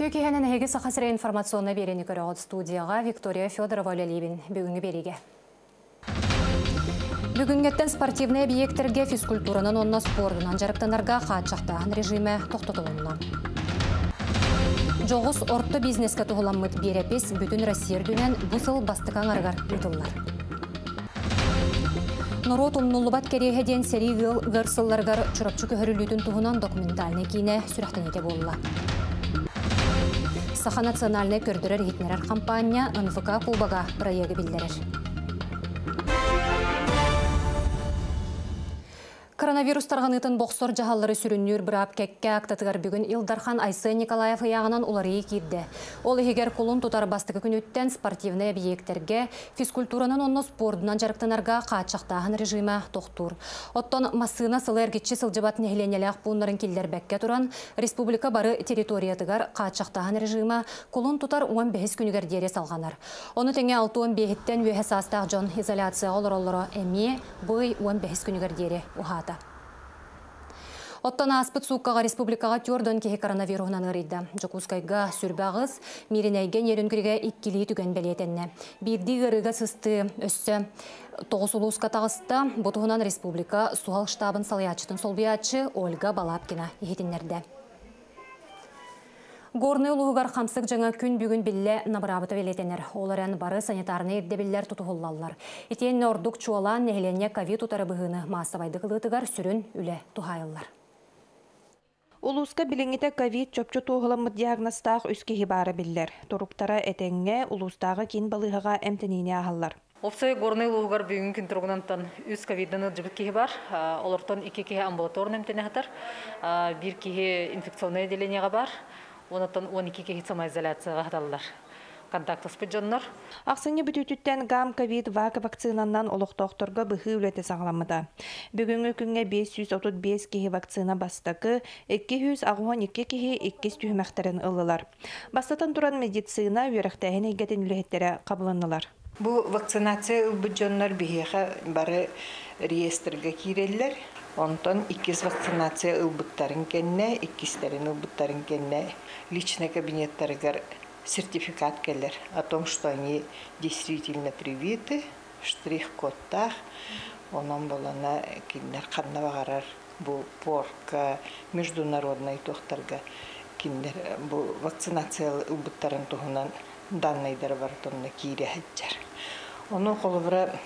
Төке хәнен хәге сахасыры информационна берені көрі студияға Виктория Федорова лелейбін бүгінгі береге. Бүгінгеттен спортивный объекттерге физкультуранын онна спордынан жарыптанарға қатшақтан режиме тоқтытылуына. Жоғыз орты бизнеске тұғыламыт берепес бүтін Россия дүнен бұсыл бастықан арғар ұтылар. Нұрот ұмнулыбат керегеден сәрі ғырсылларғар чұрапчы көхірілудің тұғынан документальны кейіне Саха национальный көрдірер етнерер компания НВК Кубага проегі білдірер. Коронавирус тарғанытын боқсор жағалары сүріннер бұрап кәкке ақтатығар бүгін Илдархан Айсы Николаев яғынан улар кейді. Ол егер қолын тутар бастығы күнеттен спортивны объектерге, физкультураның онны спордынан жарықтанарға қатшақтағын режима тоқтур. Оттон масына сылыр кетші сылжыбат нехленелек бұнларын келдер туран республика бары территориятығар қатшақтағын режима қолын тұтар 15 күнігер дере салғанар. Оны тәңе 6-15-тен жон изоляция олыр-олыры әме бұй 15 күнігер дере ұхаты. Оттан аспыт суыққаға республикаға түрден кеге коронавирусынан ырыйды. Жокускайга сүрбағыз, мерінәйген ерінкірге иккілі түген бәлетенне. Бірді ғырыға сысты өссі. Тоғысулуска тағыста бұтығынан республика суал штабын салаячытын солбиячы Ольга Балапкина ехетінлерді. Горны ұлығығар қамсық жаңа күн бүгін білі набырабыты велетенер. Оларен бары санитарны ерді білілер тұтығылалар. Итен нордық чуалан нәхелене ковид ұтары бұғыны масабайды қылытығар сүрін үлі тұхайылар. Улуска билиңите ковид чөпчү туғылымы диагностах үскеһи бары биллер. Туруктара этеңге улустағы кин балыһыға әмтеніне аһаллар. Опсай горный лугар бүгүн кин тургунантан үс ковидны жыбык кеһи бар. Олартан ики кеһи амбулаторный эмтене хатар. Бир кеһи инфекционный отделениега бар. Онотон 12 кеһи самоизоляцияга хаталлар кардактыспыт жоннор аксыны бүтүтүттен гам ковид вак вакцинанан олохтохторго быхы үлете сагламыда бүгүнкү күнгө 535 кихи вакцина бастакы 262 кихи 2 түймөктерин ылылар бастатан туран медицина үйрөктөһүн эгетин үлеһеттере кабылынылар бу вакцинация ылбыт жоннор бары реестрге киреллер Онтон иккис вакцинация ылбыттарын кенне, иккистерин ылбыттарын кенне личный кабинеттарыгар сертификат келер о том, что они действительно привиты, штрих-кодтах, онан болана киндер канна бұл бу порка э, международный тохтарга киндер э, бу вакцинация данайдар данныйдар бар тонна кире хаджар. Оның қолыбыра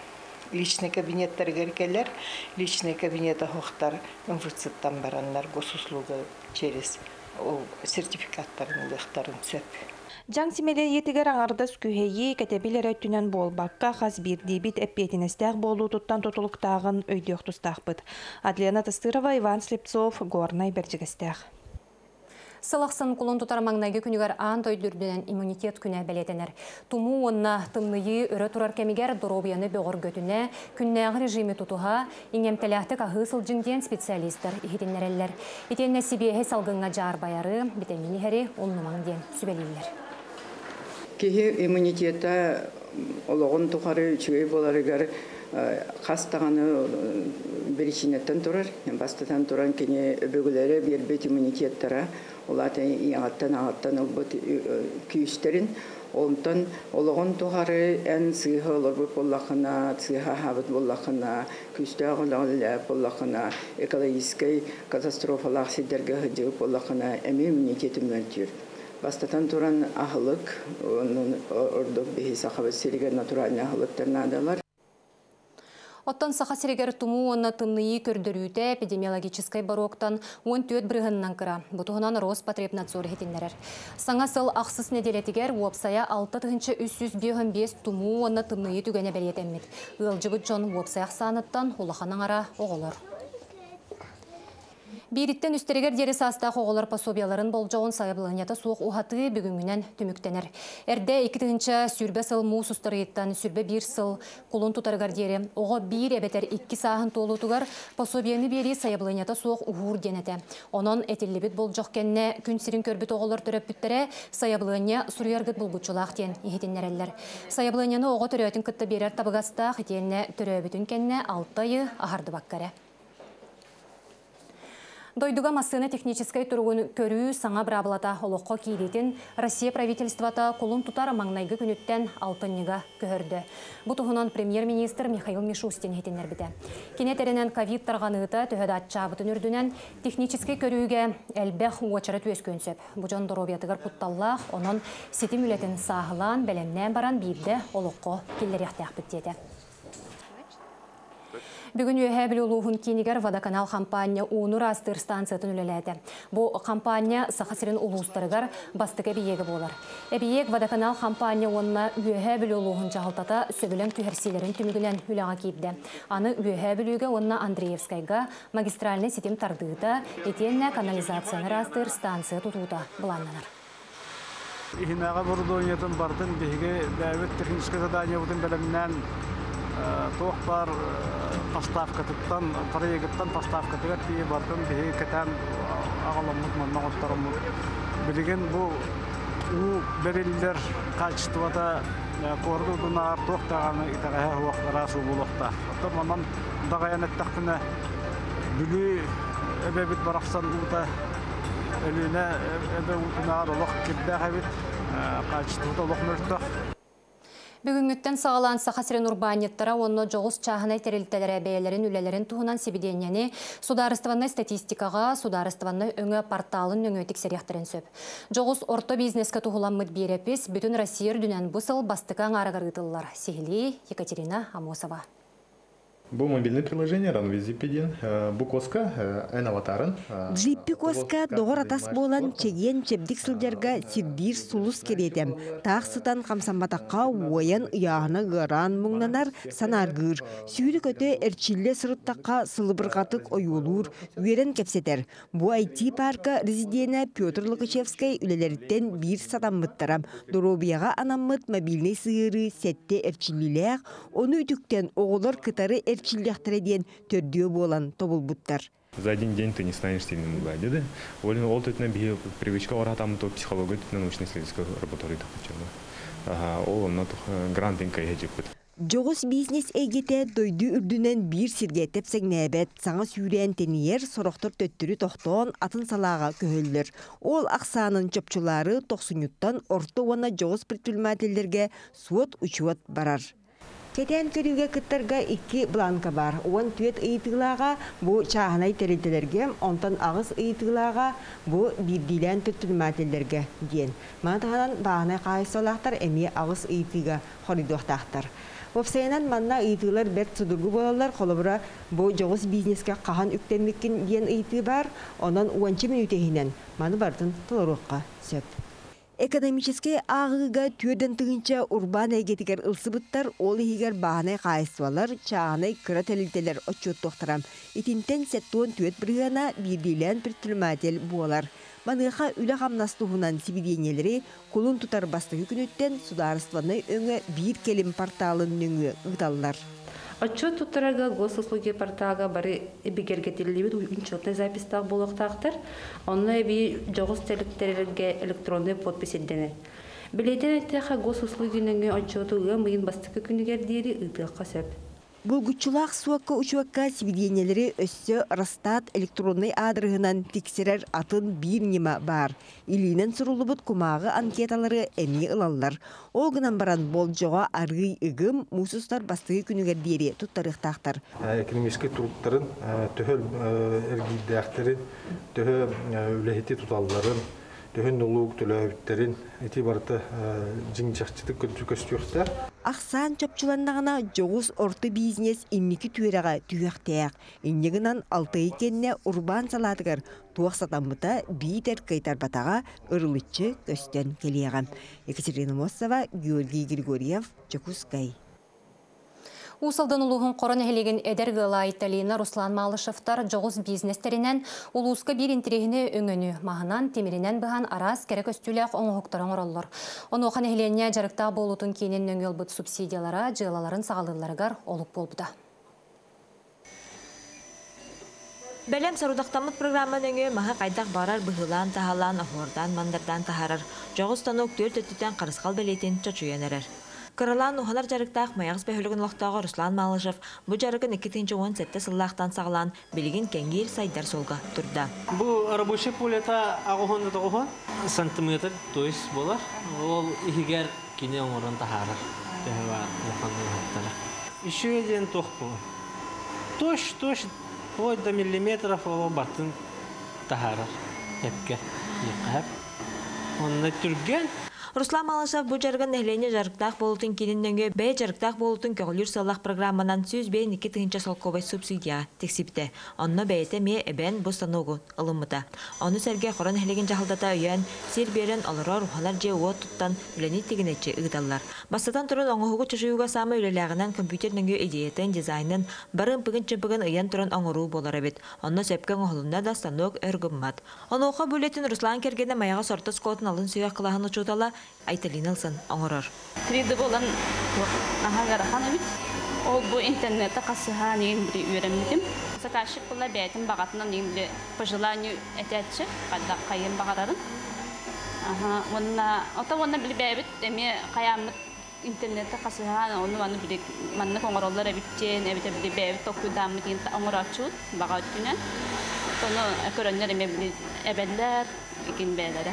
личный кабинеттер келер, личный кабинета хохтар инфицеттан бараннар госуслуга через ол сертификаттарын дыхтарын Жан симеле етігер аңардас кәтебілер кәтәбелер бол болбаққа қаз бірді бит әппетіністәқ болу тұттан тұтылықтағын өйдеқ тұстақпыт. Адлена Тастырова, Иван Слепцов, Горнай Бердігістәқ. Салақсын құлын тұтар маңнайғы күнігер аң төйдірдінен иммунитет күнә бәлетінер. Туму онна тымныйы өрі тұрар кәмігер дұробияны бөғір көтіне, күннәғі режимі тұтуға, иңемтәләқтік ағысыл жінден специалистер ехетінлер әллер. Бетен нәсібе салғыңға жар баяры, бетен минихәрі оннымаңден киһи иммунитета олоғон тухары үчүгэй боларыгар э, хастаганы э, беричинеттен турар бастатан туран кини өбөгүлөрү биэрбит иммунитеттара улаата э, иңаттан ағаттан олбут күйүстерин онтон олоғон тухары эн сыыха олорбут боллахына сыыха хабыт боллахына күстө огологоле боллахына экологический катастрофалах сидерге хыдыып боллахына эми иммунитетим мөлтүр Бастатан туран ахылык, ордук бихи сахаба сиригер натуральный ахылыктар надалар. Оттан саха сиригер туму онна тынныи көрдөрүүтэ эпидемиологической бароктан он төт брыгыннан кыра. Бутуғынан Роспотребнадзор хетиннерер. Саңа сыл ақсыз неделетігер уапсая 6-355 туму онна тынныи түгене бәлетеммет. Үлжігіт жон уапсаяқ саныттан улаханың ара оғылыр. Бейриттен үстерегер дері саста қоғылар пособияларын болжауын сайыбылығынята суық ұхаты бүгінгінен түміктенер. Әрді екітігінші сүрбе сыл му сустарыйттан сүрбе 1 сыл құлын тұтарғар дері. ого бір әбетер 2 сағын толу тұғар пособияны бері сайыбылығынята суық ұғыр денеті. Онын әтелебет болжақ кәнне күн сірін көрбіт оғылар түріп бүттірі сайыбылығыне сұриярғыт бұлбұтшылақ ден ехетеннерелер. Сайыбылығыне оға түрөтін кітті берер табығаста хетенне түрөбітін кәнне алтайы ахарды баккаре. Дойдуга массыны технической тұрғын көрүү саңа брабылата олыққа кейдетін Россия правительствата кулун тутар маңнайгы күнүттен алтыннега көрді. Бұтығынан премьер-министр Михаил Мишустин етінер біде. Кенетерінен ковид тарғаныыта төхеді атчабытын үрдінен технической көрүүге әлбәқ уачары төз көнсіп. Бұжан онон құтталлақ, оның сетім үлетін сағылан, бәлемнен баран бейді олоққо келдер Бүгін үйәбіл ұлығын кейнігер водоканал компания Унур Астыр станциятын үлеләді. Бұл компания Сақасырын ұлуғыстырығар бастығы бейегі болар. Әбейек водоканал компания өе үйәбіл ұлығын жағылтата сөбілін түйерселерін түмігінен үліға кейіпді. Аны үйге онна Андреевскайға магистральный сетем тардығыда етенне канализацияны растыр станция тұтуыда бұланнанар. Ихинаға бұрды ойнатын бардын бейге дәуіт техническі задание тоқпар э, поставка туттан проекттан поставка тегер тие бартын бие кетен агаламут маннаготтарымут билген бу у берилдер качествода э, корду дунар тоқтағаны уақыт уақытара су булақта то манан дагаяныттахтына бүлү эбебит барахсан ута элүнә э, эбе утунаар олох кибдахабит качествода олох мөртөх Бүгінгіттен сағалан Сахасрен Урбаниттара онны жоғыз чағынай терелттелері әбейлерін үлелерін туғынан себеденені Сударыстыванны статистикаға, Сударыстыванны өңі порталын өңі серияқтырын сөп. Жоғыз орто бизнеске туғылан мүд берепес, бүтін Россия дүнен бұсыл бастықаң арығырғытылар. Сегілей Екатерина Амосова бұл мобильный приложение ранвизипедин коска эн аватарын джиппи коска доғор атас болан чеген чебдик сылдерга сирдир сулус керетем тақсытан камсамбатакка уоян ыяаны гыран муңнанар санаргыр сүйрі көте эрчилле сырыттакка сылыбыргатык оюлур уерен кепсетер бу айти парка резидена петр лукачевский үлелериттен бир сатаммыттара доробияга анаммыт мобильный сыыры сетте эрчиллилеак ону үтүктен оголор кытары чилдяхтареден төрдүү болан бұттар. за один день ты не станешь сильным гладиды Волен ол тетне бие привычка там то психология тетне научно-исследовательская работа рыта хочу ол на грантинка бұт. Жоғыз бизнес әйгеті дойды үрдінен бір сергетіп сәңнәбет, саңыз үйрен тенер сорақтыр төттірі тоқтон атын салаға көңілдір. Ол ақсаның чөпчілары тоқсынюттан орты оны жоғыз біртілмәтілдерге суот үшуат барар. Кетен көрүүгө кыттарга икки бланка бар. түйет түет бұ бу тәрелділерге, онтан онтон агыс бұ бу бирдилен дейін. диен. бағынай баанай олақтар эми агыс ыйтыга хоридуахтахтар. Вовсайынан манна ыйтыылар бәрт судургу болалар, қолыбыра бу жоғыз бизнеске қаған үктеммеккен диен ыйты бар, онан уанчы минутехинен маны бардын толоруққа сөп. Экономический ағыға түйеден түгінші урбан әйгетігер ұлсыбыттар ол егер бағанай қайысуалар, чағанай күрі тәлілтелер отчет тоқтырам. Итінтен сәттуын түйет біргана бір біртілмәдел болар. Маныға үлі қамнастығынан сибиденелері құлын тұтар бастығы күніттен сударыстваны өңі бір келім порталын нүңі ұғдалылар. Отчет тутырага госуслуги партаға бары бигергетилибит учетный запись запистағы болоктактыр. Онна би жогус телектерге электронды подпись эдденер. Билетен айтыха госуслугинен отчету мыйын бастыкы күнүгер дири ытыкка сөп. Булгучулақ суаққа учуаққа сведенелері өссө растат электронный адырығынан тексерер атын бір нима бар. Илинен сурулубут кумағы анкеталары әне ылаллар. Олғынан баран бол жоға арғы үгім мұсыстар бастығы күнігердері Экономический ә, Экономическі төхөл төхел әргейдіақтарын, ә, төхел ә, үләхеті түһүн улуук төлөбүттерин эти барыта э, жиңчакчытык көстүөхтө Ақсан чапчыланнағына жоғыз орты бизнес инники түйреға түйяқтияқ. Иннегінан алты екенне урбан саладығыр. Туақ сатамыта бейдер кайтарбатага ұрылычы көстен келеға. Екатерина Мосова, Георгий Григорьев, Чекускай. Усалдан улуғын қорын әлеген әдер Италина Руслан Малышевтар жоғыз бизнестерінен улуыска бір интерегіне өңіні мағынан темірінен бұған арас керек өстілек оңғықтарын оралыр. Оны оқан әліне жарықта болудың кейінен өңел бұд субсидиялара жылаларын сағалыларығар олып болбыда. Бәлем сарудақтамыт программын өңе маға қайдақ барар бұғылан, тағалан, охордан, мандардан тағарар. Жоғыз тануқ төрт өттітен қарысқал бәлетін чачуен Кырылан ухалар жарықтақ маяғыз бәхілігін ұлақтағы Руслан Малышев бұ жарығын 2-тінші 10 сәтті сыллақтан сағылан білген кәңгейір сайдар солға тұрды. Бұл рабочий полета ағығын тұғын сантиметр, то болар, ол игер кине оңырын тахарыр. Еще один тоқ бұл. Тош, тош, вплоть до миллиметров ол батын тахарыр. Хепке, еқап. Оны түрген, Руслан Малашев бұл жарғын жарықтақ болутын келінденге бәй жарықтақ болутын көгілір салық программанан сөз бей неке тігінші субсидия тексіпті. Онны бәйті ме әбән бұл ұлымыда. Оны сәрге құрын әлеген жағылдата өйен, сер берін олыра рухалар же о тұттан үләне тегінетші ұғдалар. Бастатан тұрын оңығығы чешуіға самы үлеләғінен компьютерніңгі идеятын, дизайнын, барын бүгін чіпігін ұйен тұрын оңыру болар әбет. Оны сөпкен оғылында да станок өргіммат. Оны оқы бөлетін Руслан кергені маяға сортыс қотын алын сүйек қылағын ұчудала, айталиналсан оңорор. Триді бұ интернетті қасыға неген бағатынан неген әтәтші, қайын бағарарын. Ота оны біл бәйбіт, әме қаямыт интернетті қасыға, оны қоңыролар әбіттен, бәйбіт баға өттінен. екен бәйлері.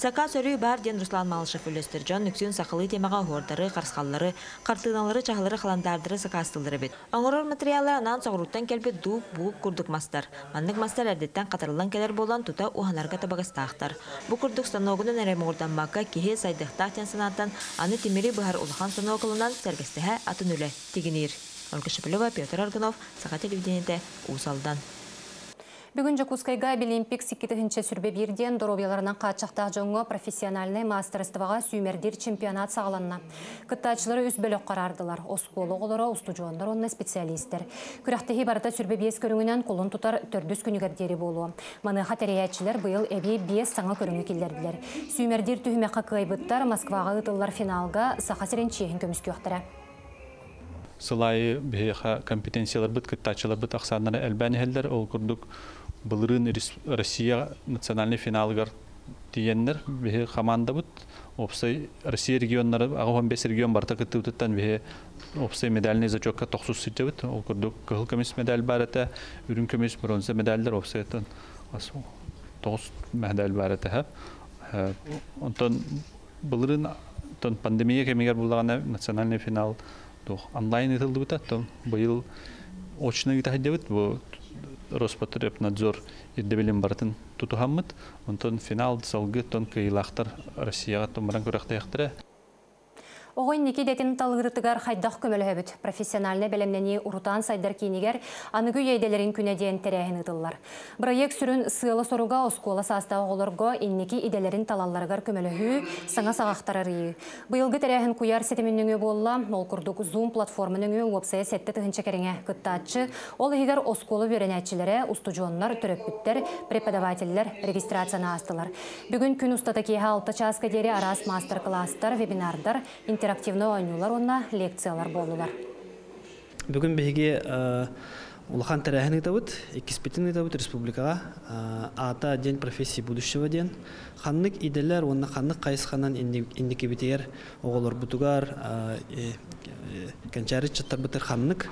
Сака сөрі барден Руслан Малышев үлестір жон нүксін сақылы темаға ғордары, қарсқаллары, қартыналары, чағылары қаландардыры сақастылдыры бет. Оңырыр материалы анан соғыруттан келбет дуып, буып күрдік мастар. Маннык мастар әрдеттен келер болан тута уханарға табағыстақтар. Бу күрдік станогының әрем ордан маққа кеге сайдықтақтен санаттан аны темері бұхар ұлыған станокылынан сәргістіхә атын үлі тегінер. Ольга Шепелева, Петр Аргунов, Сақа телевидениеде Усалдан. Бүгін Жакускайга Билимпик сикетігінші сүрбе бірден доробияларынан қатшақтақ жоңы профессиональный мастерстваға сүймердер чемпионат сағаланна. Кыттачылары өз бөлік қарардылар. Осколық олары устуджуандар онна специалисттер. Күрақтығы барыта сүрбе бес көріңінен қолын тұтар төрдіс күнігердері болу. Маны тәрияетшілер бұйыл әбе бес саңы көріңі келдерділер. Сүймердер түхіме қақайбыттар Москваға ұтылар финалға сақасырен чейін көміскі оқтыра беха компетенциялар бит кыттачылар бит әлбәне былырын Россия национальный финалгар тиеннер бе команда бұт. опсай Россия регионнары агы 15 регион барта кытты уттан бе опсай медальный зачетка 90 сыты бут ол күрдүк кыл комис медаль бар ата үрүн комис бронза медальдер опсай тан асу медаль бар ата ха э, онтон тон пандемия кемегер булган национальный финал дух онлайн этилди бут аттон быйыл очно гитаһ бұл Роспотребнадзор ирдебелен бартын тутухаммыт, онтон финал салгы тон кыйлақтар Россияға томыран көрақтаяқтыра. Оғын неке детін талғырытығар қайдақ көмілі өбіт. Профессионалны бәлемнені сайдар кейінігер анығы ейделерін күне дейін тәрәйін Проект сүрін сыйлы соруга оскуала састағы оларға иннеке иделерін талалларығар көмілі үй саңа сағақтарар үй. Бұйылғы тәрәйін күйар сетімінің өбі Zoom платформының өң вебсайы сетті тұхынча ол егер оскуалы бөренәтчілері, устужонлар, түріппіттер, преподавателлер регистрацияна астылар. Бүгін күн ұстатаки 6 час кәдері арас мастер-класстар, вебинардар, интернет интерактивно ойнулар онна лекциялар болулар. Бүгін бігі э, Улахан Таряхин айтауыд, Экиспетин айтауыд Республикаға, э, Ата День профессии будущего ден. Ханнык иделер, онна ханнык қайысқанан ендеке битер, оголор бұтығар, э, кәнчәрі чаттар бұтыр ханнык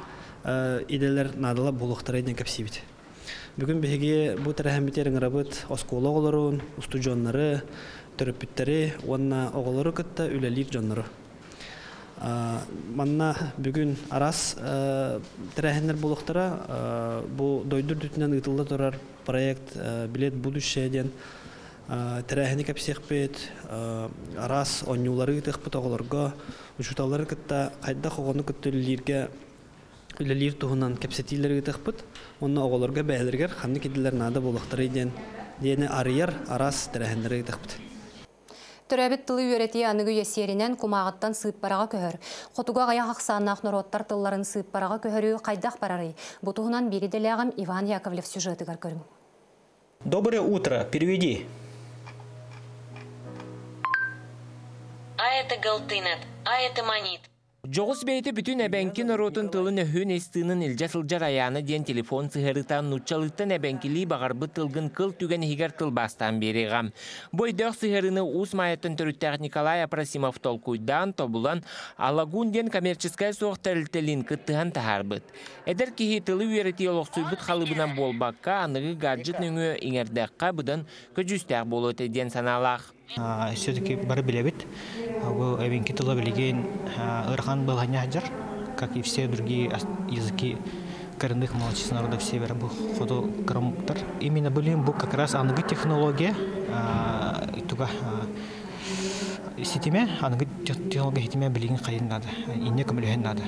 иделер надала булықтар еден кәпсейбет. Бүгін бігі бұл тарахын бітерін рабыт, осқолы оғыларын, усту жонлары, түріп түріппіттері, онна оғылары күтті үлелік жонлары. Манна бүгін арас тәрәһендер болықтыра, бұл дойдыр дүтінен ұтылды тұрар проект «Билет будущееден» үшеден кәпсек бет, арас оңюлары үтіқ бұт оғыларға, ұшуталары күтті қайда қоғаны күтті үлілерге үлілер тұғынан кәпсетилер үтіқ бұт, оны оғыларға бәліргер қанны болықтыр дені арияр арас тәрәһіндері үтіқ Түрәбіт тылы үйреті аныгы есерінен кумағыттан сыйыппараға көхір. Қотуға ғая қақсаннақ нұроттар тылларын сыйыппараға көхірі қайдақ барары. Бұтығынан береді ләғым Иван Яковлев сюжеті көрім. Доброе утро. Переведи. А это Галтынет, а это Манит. Жоғыз бейті бүтін әбәнкі наротын тылын әхөн әстінің сылжар аяны ден телефон сығырытан нұтчалыттан әбәнкілі бағарбы тылғын кыл түген хигар тыл бастан береғам. Бойдақ сығырыны ұс майатын түріттәғ Николай Апрасимов толкуйдан тобулан алагун ден коммерческай соқтарылтелін кыттыған тахарбыт. Әдір кихи тылы үйереті олық сұйбыт қалыбынан болбаққа анығы гаджет нүңі иңердәққа бұдан көжістәқ болуты э, ден саналақ все-таки бар а бу эвенки тола билеген ырхан был ханяжар как и все другие языки коренных молочных народов севера был ходу именно билим бу как раз ангы технология туга сетиме ангы технология сетиме билеген кайын нада ине кемлеген нада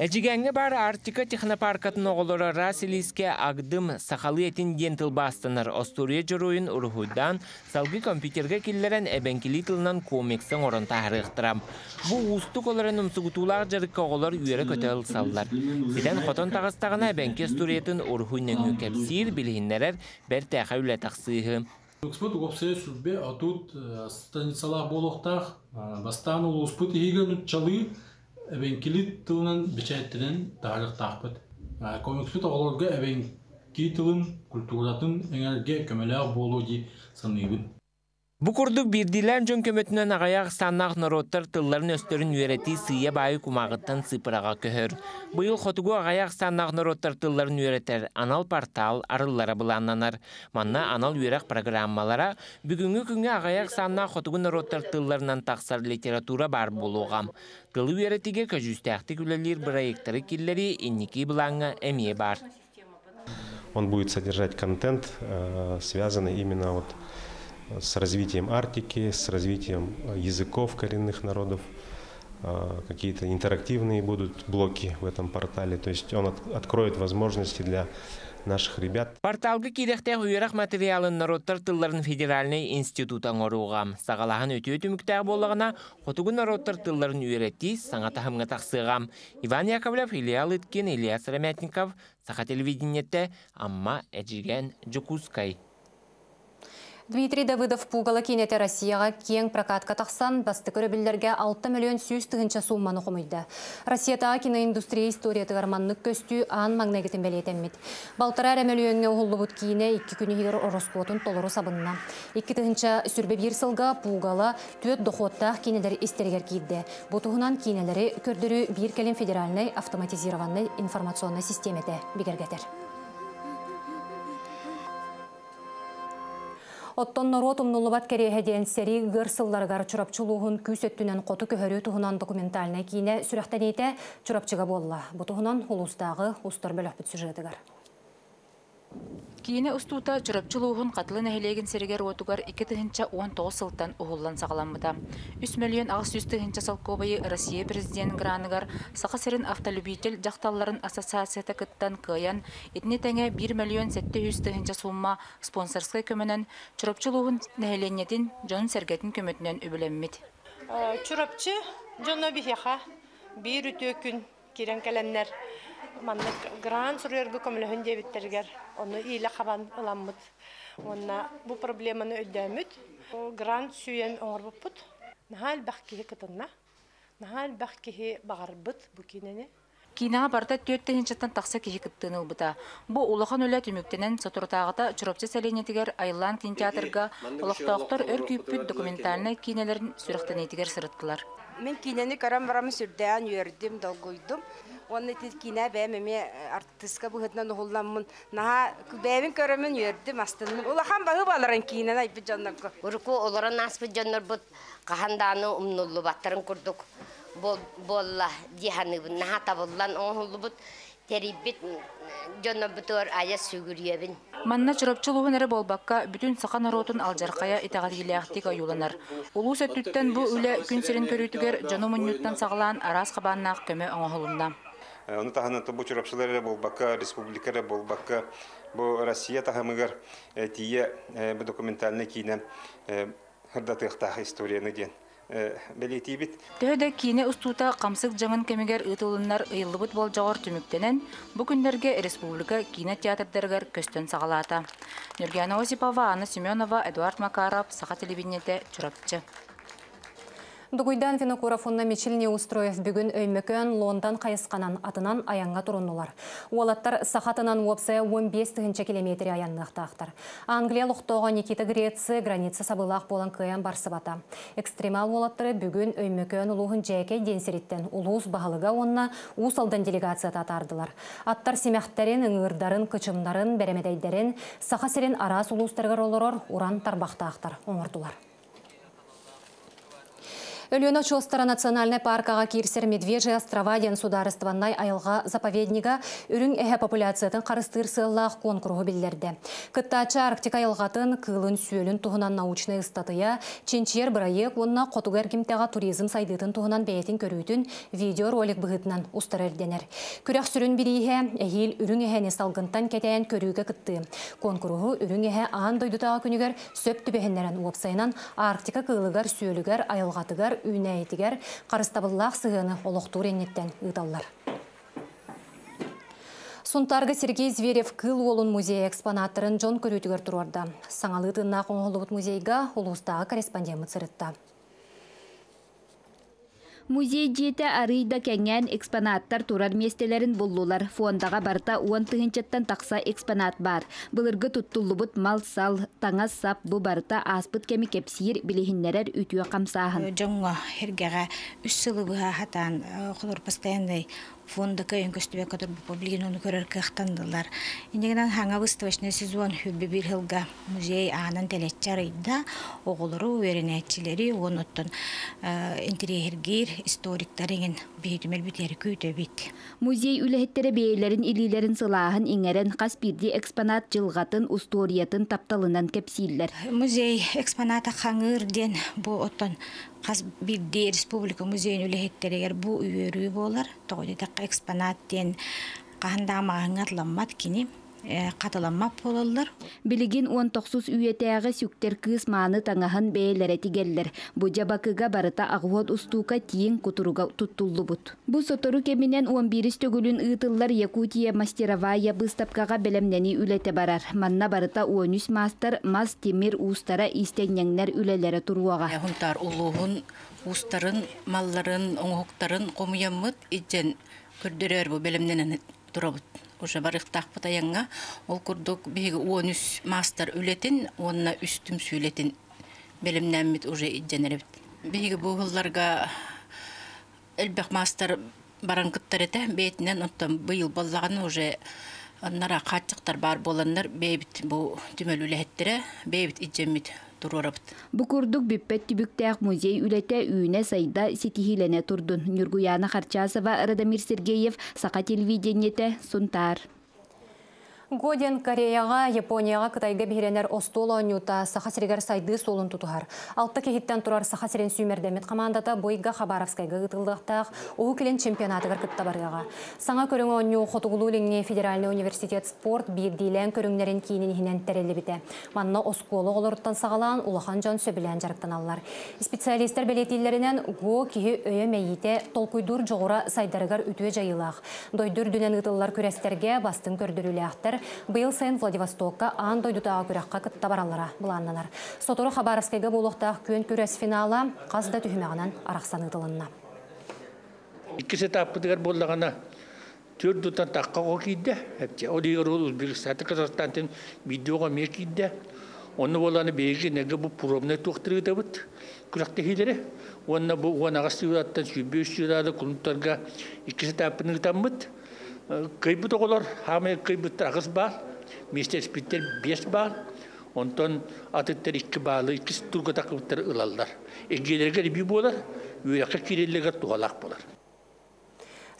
Әжігәңі э, бар Арктика технопаркатын оғылыры Расилиске агдым сақалы етін ден тылбастыныр. Остурия жүруін ұрухудан салғы компьютерге келлерін әбенкілі тылынан орын тағырықтырам. Бұ ұстық оларын ұмсығытулар жарыққа оғылыр үйері көтел салдар. Сиден қотон тағыстағына әбенке остуриетін ұрухуынан өкепсір білгінлерер бәр тәқа үлі тақсығы. Өкспөт ғопсай сүрбе атут э, болуқтақ, э, бастан ұспыт егін Эбенкилиттуунан бичээттинен таалыктаахпыт. Комиксут оголорга эбенкилиттуун культуратын эңерге көмөлөөх болуы ди саныыбын. Бу курдук бирдилер жөн көмөтүнөн агаяк саннак народтар тылларын өстөрүн үйрәти сыя бай кумагыттан сыпырага көһөр. Быйыл хотугу агаяк саннак народтар тылларын үйрәтер анал портал арыллары буланнанар. Манна анал үйрәк программалара бүгүнкү күнгө агаяк саннак хотугу народтар тылларынан таксар литература бар болугам. Тылы үйрәтиге көжүстәхтик үлелер проекттары киллери инники булаңа эмие бар. Он будет содержать контент, э, связанный именно вот с развитием Арктики, с развитием э, языков коренных народов. Какие-то интерактивные будут блоки в этом портале. То есть он откроет возможности для наших ребят. Порталгы кирехте уйрах материалын народтар тылларын федеральный институт аңоруғам. Сағалаған өте өтіміктәғі болығына қотығын народтар тылларын уйретті саңатағымға тақсығам. Иван Яковлев, Илья Лыткен, Илья Сырамятников, Сақа телевидениетті Амма Әджиген Джокускай. Дмитрий Давыдов пугалы кенеті Россияға кең прокатқа тақсан, басты көребілдерге 6 миллион сүйіз түгінші сумманы құмыйды. Россияда киноиндустрия история ғарманны көсті аң маңнагетін бәлетенмет. Балтыра әрәмеліуіңе ұғылы бұд кейіне 2 күні егер Роспотын толыру сабынына. 2 түгінші сүрбе бір сылға пугалы төт доходтақ кенелер істергер кейді. Бұтығынан кенелері көрдүрүү бір федеральный автоматизированный информационный системеті бігергетер. Оттон норотум нулубат кереһе диэн сәрі гыр сылларгар чурапчылуғын күйс өттінен қоты көхөрі кейіне документальна кийне сүрэхтэнейте чурапчыга болла. ұлыстағы ұстар бөл бөлөхбүт сюжетыгар. Кейіне ұстуыта жүріпчіл ұғын қатылын әхелеген сергер отугар 2-тігінші 19 сылттан ұғылын сағаламыда. 3 миллион 600-тігінші салковайы Россия президент гранығар сақа серін автолюбитель жақталларын ассоциацията кыттан кыян етіне тәңе 1 миллион 700-тігінші сумма спонсорсқы көмінен жүріпчіл ұғын нәхеленетін жон сергетін көмітінен үбілеммет. Чұрапчы жонна бихеха, бір үтөкін керен кәлемнер маннык гран суруерге көмөлөһүн дебиттергер Оны ииле хабан ыламмыт онна бу проблеманы өйдөмүт гран сүйен оңорбуппут нахал бахкихи кытынна нахал бахкихи багарбыт бу Кина Кинаға барда төттен жаттан тақса кеші Бұл ұлбыта. Бұ ұлыған өлі түміктенен сотыртағыда чүропчі сәленетігер Айлан кинотеатрға ұлықтауқтар өр күйіппіт документальны кинелерін сүріқтен етігер сұрыттылар. Мен кинени карам барамы сүрдән үйердім, долгойдым онны тил кина бәмеме э, артыска бүгетнән холламмын. Наһа бәвин көрәмен йөрдем астынным. Ула хан багы баларын кинен айып җаннакка. Урку олара нас бит җаннар бут каханданы умнуллы баттарын курдук. Бол болла диханы наһа табыллан оңлы бут терибит жонно бутор ая сүгүрүебин манна чыропчулугун эре болбакка бүтүн сакан оротун алжаркая итагатилиахтик оюланар улуус өтүттен бу үле күн сирин көрүтүгер жону муннюттан сагалаан араас кабааннаак көмө оңохулунда Оны э, тағына тобу чурапшылары болбакка, республикары болбакка, бу Россия тағамыгар э, тие э, бу документальны кине хырдатыктах историяны ден. Белетибит. Төһөдө кине устута камсык жаңын кемигер ытылыннар ыйылыбыт болжогор түмүктенен бу күндерге республика кине театрдергер көстөн сағалаты. Нургана Осипова, Анна Семенова, Эдуард Макаров, сақа телевидениете чурапчы. Дугуйдан фонна Мичилне устроев бүгін өймекін Лондон қайысқанан атынан аянға тұрынылар. Уалаттар сахатынан уапсы 15-тігінші километрі аяннықтақтар. Англия лұқтоға Никита Греция граница сабылақ болан кыян барсыбата. Экстремал уолаттары бүгін өймекін улуғын жәке денсереттен улуус бағалыға онна ұсалдан делегация татардылар. Аттар семяқттарын, ыңырдарын, кычымдарын, беремедейдерин саха серен арас ұлуыстарғар олырор, уран тарбақтақтар Өліні Чостара национальный паркаға кирсер Медвежий острова ден сударыстваннай айылға заповеднига үрін әхе популяциятын қарыстыр сыллақ конкурғы білдерді. Кыттача Арктика айылгатын кылын сөлін тұғынан научный ыстатыя Ченчер Брайек онна қотугар кімтеға туризм сайдытын туғынан бәйетін көрүүдүн видеоролик бұғытынан ұстар әрденер. Күрек сүрін бірейхе, әйел үрін әхені салғынтан кәтәйін көрігі кытты. Конкурғы үрін әхе аң дойдытаға күнігер сөп түбәхінлерін уапсайынан Арктика кылығар сүйелігер айылғатығар үйіне етігер қарыстабыллақ сығыны олықтур енеттен ұдаллар. Сонтарғы Сергей Зверев күл олын музей экспонатырын жон тұрварды. Саңалы Саңалытынна қоңғылыбыт музейгі ұлыстағы корреспондент мұцырытта. Музей жеті арыйда кәңен экспонаттар турар местелерін болулар. Фондаға барта уан тұғынчаттан тақса экспонат бар. Бұлырғы бұт мал сал, таңас сап бұ барта аспыт кәмі кепсиір білігіннерер үтіу қамсағын. Э, Жоңға, әргеға, үш сылы фондыка өңкөстүбе көтөр публигин уну көрөр ханга выставочный сезон хүбби бир хылга музей анан телетчарыйда оголору уверенетчилери оноттон э, интерьергир историктарыгин бейдимер битери күйдө бит. Музей үлэхеттере бээлерин илилерин сылаахын иңерен кас бирди экспонат жылгатын усториятын тапталынан кепсиллер. Музей экспоната хаңыр ден бу оттон Қаз бірде республика музейін үліхеттерегер бұл үйеру болар, тоғыды экспонат ден қағындағы кини Э, каталаммап болар Билигин 19 үйетәгы сүктер кыз мааны таңаһын бәйләре тигәлләр. Бу жабақыға барыта агуат устука тиен кутуруга туттулды бут. Бу сотору кеменен 11 төгүлүн ыытыллар Якутия мастеровая быстапкага белемнени үлете барар. Манна барыта 13 мастер мас темир устара истеннеңнер үлелері туруага. Э, Хунтар улугун устарын, малларын, оңоктарын комуяммыт итен күрдерер бу белемненен турабыт уже барыктакпыт аянга ол курдук биги он үс мастер үлетин онна үстүм сүйлетин билимнәммит уже идденеребит биги бу ылларга элбек мастер баран кыттар эте бейтинен оттон быйыл боллаган уже аннара қатчықтар бар боланнар бейбіт бұл дүмел үләттірі бейбіт иджеммит турорабыт. Бұқұрдық біппет түбіктәк музей үлете үйіне сайда сетихилене тұрдын. Нүргуяна Харчасова, Радамир Сергеев, Сақа телевидениеті, Сунтар. Годен Кореяға, Японияға Кытайға бейренер Остоло Нюта Сахасиргер сайды солын тұтығар. Алты кехиттен тұрар Сахасирен сүймердемет командата бойға Хабаровскайға ғытылдықтақ, оғы келен чемпионаты ғыркытта барғаға. Саңа көріңі оню Хотугулулине Федеральный университет спорт бейдейлен көріңнерін кейінен хинен тәрелі біте. Манна осколы олырттан сағалан Улахан Жан сөбілен жарықтан аллар. Специалистер белетейлерінен ғо кейі өйе толкуйдур жоғыра сайдарығар өтуе жайылақ. Дойдыр дүнен ғытыллар күрестерге бастың көрдірілі ақтар, быйыл сайын Владивостокка андой дутаға күрекқа күтті бараллара бұланнанар. Сотору Хабаровскайга болуқта көн күрес финала қазда түхімеғанан арақсаны ұтылынна. сет аппыдығар болдағана түр дутан таққа қо кейді. Одегер ол Өзбекистаты Қазақстантын видеоға мер кейді. Оны боланы бейгі негі бұл пробны тоқтырығы да бұд. Күрақты хейлері. Оны бұл ағасты үйраттан сүйбе үш үйрады күлімттарға икі сет бұд кыйбыт оголор хамы кыйбыт қыз бар мистеспиттер бес бар онтон атыттар икки баалы икки тургатакыбыттар ылаллар эгелерге реби болар үйракка кириллерге тугалак болар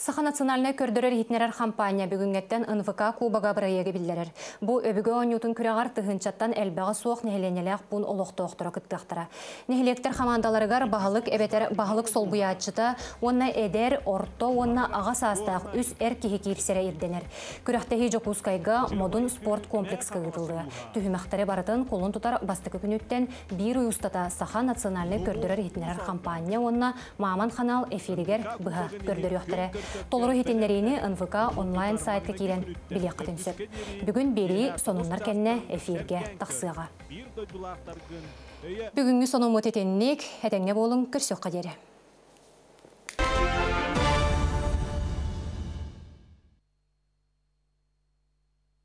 Саха национальная көрдөрөр хитнерер компания бүгүнгеттен НВК кубага бұрайығы білдерер. Бу өбігі оңютын күрағар тұхынчаттан әлбәға суық нәхеленелек бұн олықты оқтыры күттіқтіра. Нәхелектер командаларығар бағылық әбетер бағылық сол бұятшыта, онна әдер, орто, онна аға састақ үс әр кехекейіпсері ирденер. Күрәқтәхи жоқускайға модун спорт комплекс кығытылды. Түхімәқтәрі барытын қолын тұтар бастықы күнүттен бір ұйыстата Саха национальный көрдөрөр хитнерер компания онна маман ханал эфиригер бұға көрдөрөқтірі. Толыру хетенлеріні НВК онлайн сайты келен біле қытынсып. Бүгін бері соныңнар кәніне эфирге тақсыға. Бүгінгі соны тетенінек, әдәңе болың күрсі қадері.